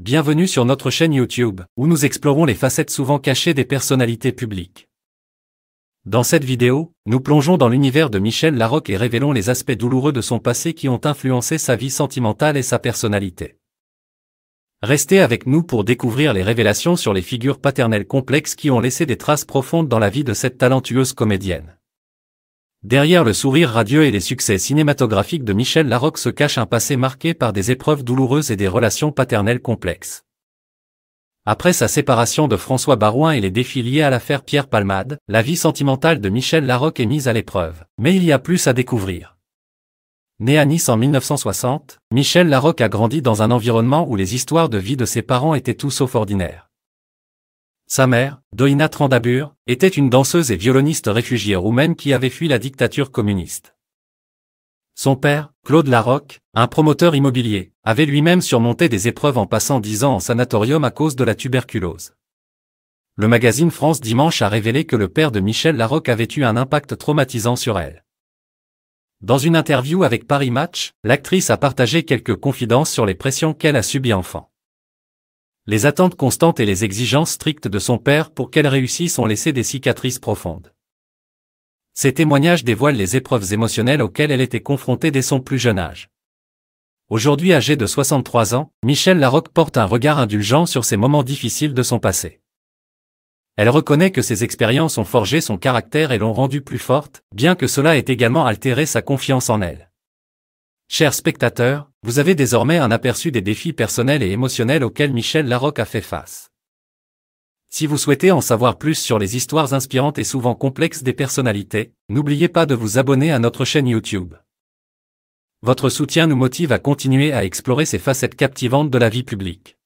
Bienvenue sur notre chaîne YouTube, où nous explorons les facettes souvent cachées des personnalités publiques. Dans cette vidéo, nous plongeons dans l'univers de Michel Larocque et révélons les aspects douloureux de son passé qui ont influencé sa vie sentimentale et sa personnalité. Restez avec nous pour découvrir les révélations sur les figures paternelles complexes qui ont laissé des traces profondes dans la vie de cette talentueuse comédienne. Derrière le sourire radieux et les succès cinématographiques de Michel Larocque se cache un passé marqué par des épreuves douloureuses et des relations paternelles complexes. Après sa séparation de François Barouin et les défis liés à l'affaire Pierre Palmade, la vie sentimentale de Michel Larocque est mise à l'épreuve. Mais il y a plus à découvrir. Né à Nice en 1960, Michel Larocque a grandi dans un environnement où les histoires de vie de ses parents étaient tout sauf ordinaires. Sa mère, Doina Trandabur, était une danseuse et violoniste réfugiée roumaine qui avait fui la dictature communiste. Son père, Claude Larocque, un promoteur immobilier, avait lui-même surmonté des épreuves en passant dix ans en sanatorium à cause de la tuberculose. Le magazine France Dimanche a révélé que le père de Michel Larocque avait eu un impact traumatisant sur elle. Dans une interview avec Paris Match, l'actrice a partagé quelques confidences sur les pressions qu'elle a subies enfant. Les attentes constantes et les exigences strictes de son père pour qu'elle réussisse ont laissé des cicatrices profondes. Ces témoignages dévoilent les épreuves émotionnelles auxquelles elle était confrontée dès son plus jeune âge. Aujourd'hui âgée de 63 ans, Michelle Larocque porte un regard indulgent sur ces moments difficiles de son passé. Elle reconnaît que ses expériences ont forgé son caractère et l'ont rendue plus forte, bien que cela ait également altéré sa confiance en elle. Chers spectateurs, vous avez désormais un aperçu des défis personnels et émotionnels auxquels Michel Larocque a fait face. Si vous souhaitez en savoir plus sur les histoires inspirantes et souvent complexes des personnalités, n'oubliez pas de vous abonner à notre chaîne YouTube. Votre soutien nous motive à continuer à explorer ces facettes captivantes de la vie publique.